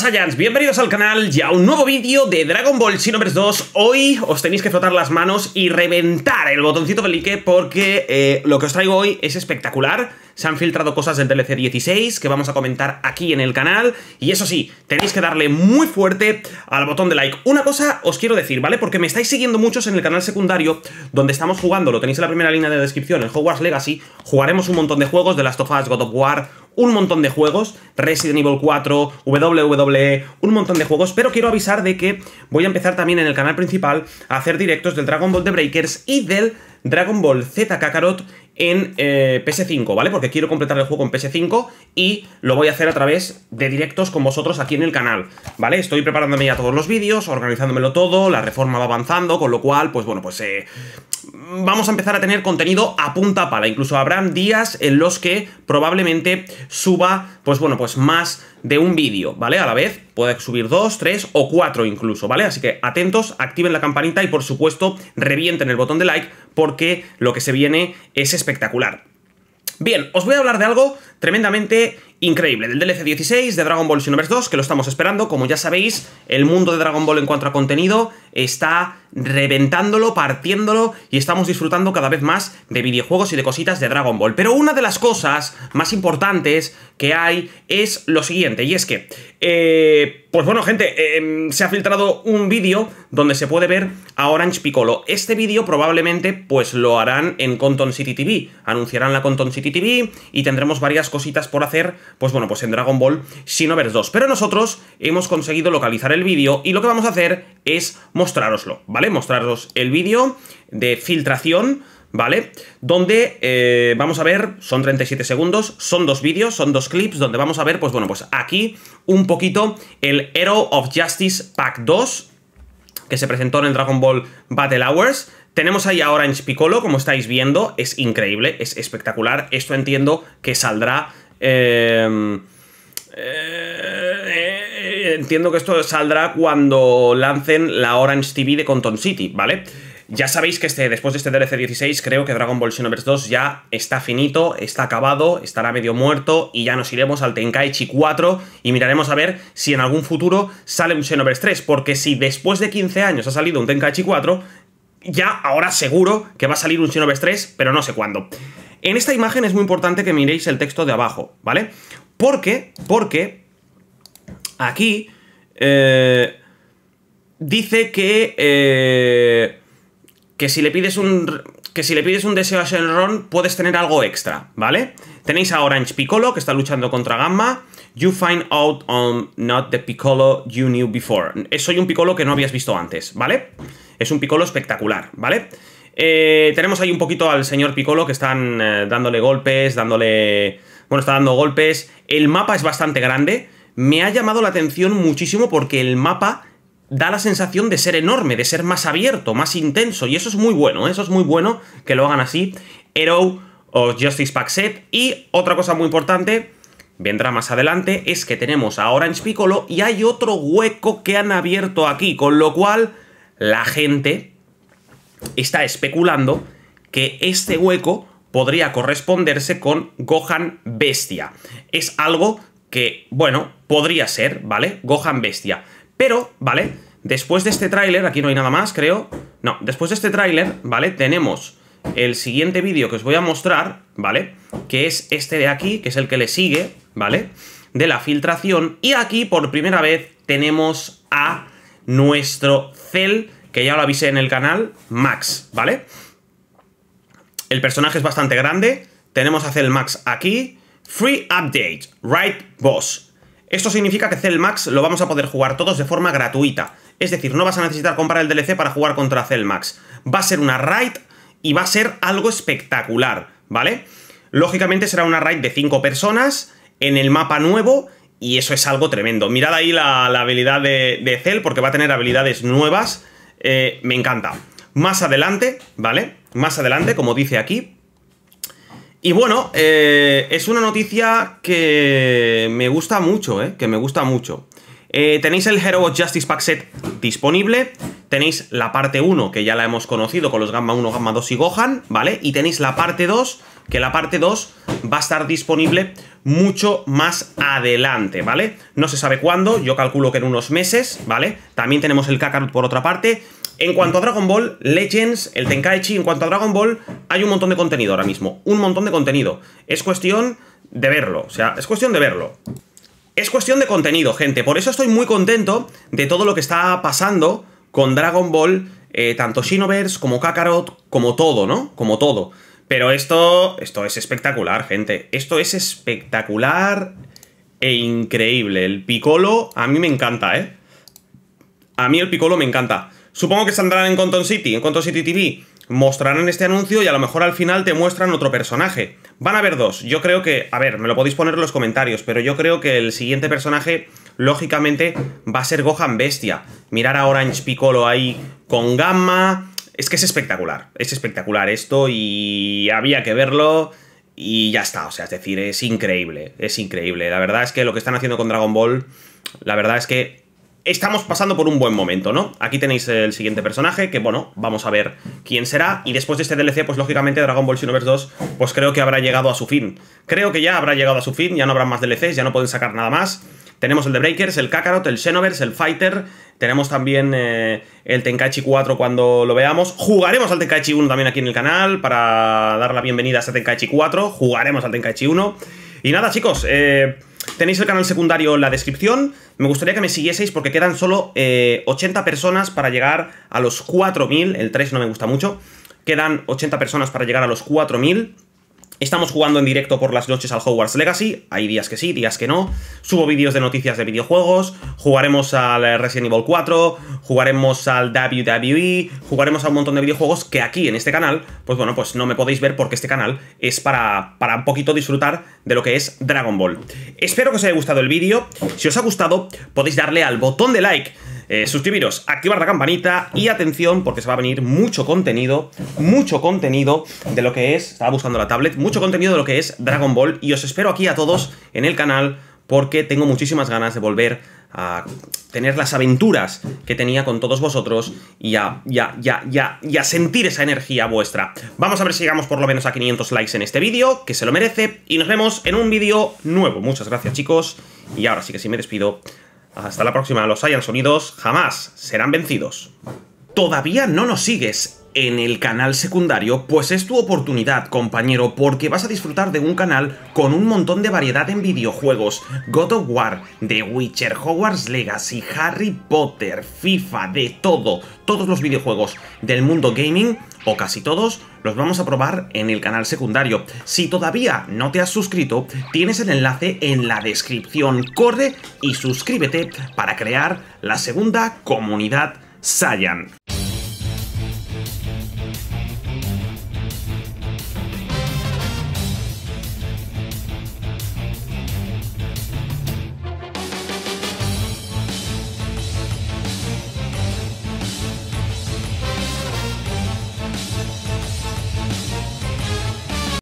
Saiyans? Bienvenidos al canal y a un nuevo vídeo de Dragon Ball Xenoverse 2 Hoy os tenéis que frotar las manos y reventar el botoncito de like porque eh, lo que os traigo hoy es espectacular Se han filtrado cosas del DLC 16 que vamos a comentar aquí en el canal Y eso sí, tenéis que darle muy fuerte al botón de like Una cosa os quiero decir, ¿vale? Porque me estáis siguiendo muchos en el canal secundario donde estamos jugando Lo tenéis en la primera línea de descripción, en Hogwarts Legacy Jugaremos un montón de juegos, de Last of Us, God of War un montón de juegos, Resident Evil 4, WWE, un montón de juegos, pero quiero avisar de que voy a empezar también en el canal principal a hacer directos del Dragon Ball The Breakers y del Dragon Ball Z Kakarot en eh, PS5, ¿vale? Porque quiero completar el juego en PS5 y lo voy a hacer a través de directos con vosotros aquí en el canal, ¿vale? Estoy preparándome ya todos los vídeos, organizándomelo todo, la reforma va avanzando, con lo cual, pues bueno, pues eh, vamos a empezar a tener contenido a punta pala. Incluso habrán días en los que probablemente suba, pues bueno, pues más de un vídeo, ¿vale? A la vez, puedes subir dos, tres o cuatro incluso, ¿vale? Así que atentos, activen la campanita y por supuesto revienten el botón de like porque lo que se viene es espectacular. Bien, os voy a hablar de algo tremendamente increíble, del DLC 16 de Dragon Ball Xenoverse 2, que lo estamos esperando, como ya sabéis, el mundo de Dragon Ball en cuanto a contenido está reventándolo, partiéndolo, y estamos disfrutando cada vez más de videojuegos y de cositas de Dragon Ball. Pero una de las cosas más importantes que hay es lo siguiente, y es que, eh, pues bueno, gente, em, se ha filtrado un vídeo donde se puede ver a Orange Piccolo. Este vídeo probablemente pues lo harán en Conton City TV, anunciarán la Conton City TV y tendremos varias cositas por hacer, pues bueno, pues en Dragon Ball Xenoverse dos Pero nosotros hemos conseguido localizar el vídeo y lo que vamos a hacer es mostraroslo, ¿vale? Mostraros el vídeo de filtración, ¿vale? Donde eh, vamos a ver, son 37 segundos, son dos vídeos, son dos clips, donde vamos a ver, pues bueno, pues aquí un poquito el Hero of Justice Pack 2, que se presentó en el Dragon Ball Battle Hours, tenemos ahí a Orange Piccolo, como estáis viendo, es increíble, es espectacular. Esto entiendo que saldrá... Em, eh, entiendo que esto saldrá cuando lancen la Orange TV de Conton City, ¿vale? Ya sabéis que este, después de este DLC 16 creo que Dragon Ball Xenoverse 2 ya está finito, está acabado, estará medio muerto y ya nos iremos al Tenkaichi 4 y miraremos a ver si en algún futuro sale un Xenoverse 3, porque si después de 15 años ha salido un Tenkaichi 4, ya ahora seguro que va a salir un Shinobes pero no sé cuándo. En esta imagen es muy importante que miréis el texto de abajo, ¿vale? Porque, porque aquí eh, dice que eh, que si le pides un que si le pides un deseo a Shenron puedes tener algo extra, ¿vale? Tenéis a Orange Piccolo que está luchando contra Gamma, You find out on um, not the piccolo you knew before. Soy un piccolo que no habías visto antes, ¿vale? Es un piccolo espectacular, ¿vale? Eh, tenemos ahí un poquito al señor piccolo que están eh, dándole golpes, dándole... Bueno, está dando golpes. El mapa es bastante grande. Me ha llamado la atención muchísimo porque el mapa da la sensación de ser enorme, de ser más abierto, más intenso. Y eso es muy bueno, ¿eh? eso es muy bueno que lo hagan así. Hero o Justice Pack Set. Y otra cosa muy importante vendrá más adelante, es que tenemos ahora en Spicolo y hay otro hueco que han abierto aquí, con lo cual la gente está especulando que este hueco podría corresponderse con Gohan Bestia. Es algo que, bueno, podría ser, ¿vale? Gohan Bestia. Pero, ¿vale? Después de este tráiler, aquí no hay nada más, creo. No, después de este tráiler, ¿vale? Tenemos el siguiente vídeo que os voy a mostrar, ¿vale? Que es este de aquí, que es el que le sigue, ¿vale? De la filtración. Y aquí, por primera vez, tenemos a nuestro cel que ya lo avisé en el canal, Max, ¿vale? El personaje es bastante grande. Tenemos a Cell Max aquí. Free Update, Right Boss. Esto significa que Cell Max lo vamos a poder jugar todos de forma gratuita. Es decir, no vas a necesitar comprar el DLC para jugar contra Cell Max. Va a ser una raid y va a ser algo espectacular, ¿vale? Lógicamente será una raid de 5 personas en el mapa nuevo y eso es algo tremendo. Mirad ahí la, habilidad de, Cel Cell porque va a tener habilidades nuevas. Eh, me encanta. Más adelante, ¿vale? Más adelante, como dice aquí. Y bueno, eh, es una noticia que me gusta mucho, ¿eh? Que me gusta mucho. Eh, tenéis el Hero of Justice Pack Set disponible, tenéis la parte 1, que ya la hemos conocido con los Gamma 1, Gamma 2 y Gohan, ¿vale? Y tenéis la parte 2, que la parte 2 va a estar disponible mucho más adelante, ¿vale? No se sabe cuándo, yo calculo que en unos meses, ¿vale? También tenemos el Kakarot por otra parte. En cuanto a Dragon Ball, Legends, el Tenkaichi, en cuanto a Dragon Ball, hay un montón de contenido ahora mismo, un montón de contenido. Es cuestión de verlo, o sea, es cuestión de verlo. Es cuestión de contenido, gente, por eso estoy muy contento de todo lo que está pasando con Dragon Ball, eh, tanto Shinoverse como Kakarot, como todo, ¿no? Como todo. Pero esto, esto es espectacular, gente. Esto es espectacular e increíble. El picolo a mí me encanta, ¿eh? A mí el picolo me encanta. Supongo que saldrán en Conton City, en Conton City TV. Mostrarán este anuncio y a lo mejor al final te muestran otro personaje. Van a haber dos. Yo creo que... A ver, me lo podéis poner en los comentarios, pero yo creo que el siguiente personaje, lógicamente, va a ser Gohan Bestia. Mirar a Orange Piccolo ahí con Gamma es que es espectacular, es espectacular esto y había que verlo y ya está, o sea, es decir, es increíble, es increíble. La verdad es que lo que están haciendo con Dragon Ball, la verdad es que estamos pasando por un buen momento, ¿no? Aquí tenéis el siguiente personaje, que bueno, vamos a ver quién será. Y después de este DLC, pues lógicamente Dragon Ball Xenoverse 2, pues creo que habrá llegado a su fin. Creo que ya habrá llegado a su fin, ya no habrá más DLCs, ya no pueden sacar nada más. Tenemos el de Breakers, el Kakarot, el Xenoverse, el Fighter, tenemos también eh, el Tenkaichi 4 cuando lo veamos. Jugaremos al Tenkaichi 1 también aquí en el canal para dar la bienvenida a ese Tenkaichi 4. Jugaremos al Tenkaichi 1. Y nada, chicos, eh, tenéis el canal secundario en la descripción. Me gustaría que me siguieseis porque quedan solo 80 eh, personas para llegar a los 4.000. El 3 no me gusta mucho. Quedan 80 personas para llegar a los 4.000. Estamos jugando en directo por las noches al Hogwarts Legacy, hay días que sí, días que no. Subo vídeos de noticias de videojuegos, jugaremos al Resident Evil 4, jugaremos al WWE, jugaremos a un montón de videojuegos que aquí en este canal, pues bueno, pues no me podéis ver porque este canal es para, para un poquito disfrutar de lo que es Dragon Ball. Espero que os haya gustado el vídeo, si os ha gustado podéis darle al botón de like eh, suscribiros, activar la campanita y atención porque se va a venir mucho contenido, mucho contenido de lo que es, estaba buscando la tablet, mucho contenido de lo que es Dragon Ball y os espero aquí a todos en el canal porque tengo muchísimas ganas de volver a tener las aventuras que tenía con todos vosotros y a, ya ya ya y a sentir esa energía vuestra. Vamos a ver si llegamos por lo menos a 500 likes en este vídeo, que se lo merece, y nos vemos en un vídeo nuevo. Muchas gracias chicos, y ahora sí que sí me despido. Hasta la próxima, los hayan sonidos jamás serán vencidos. ¿Todavía no nos sigues en el canal secundario? Pues es tu oportunidad, compañero, porque vas a disfrutar de un canal con un montón de variedad en videojuegos. God of War, The Witcher, Hogwarts Legacy, Harry Potter, FIFA, de todo. Todos los videojuegos del mundo gaming o casi todos, los vamos a probar en el canal secundario. Si todavía no te has suscrito, tienes el enlace en la descripción. Corre y suscríbete para crear la segunda comunidad Saiyan.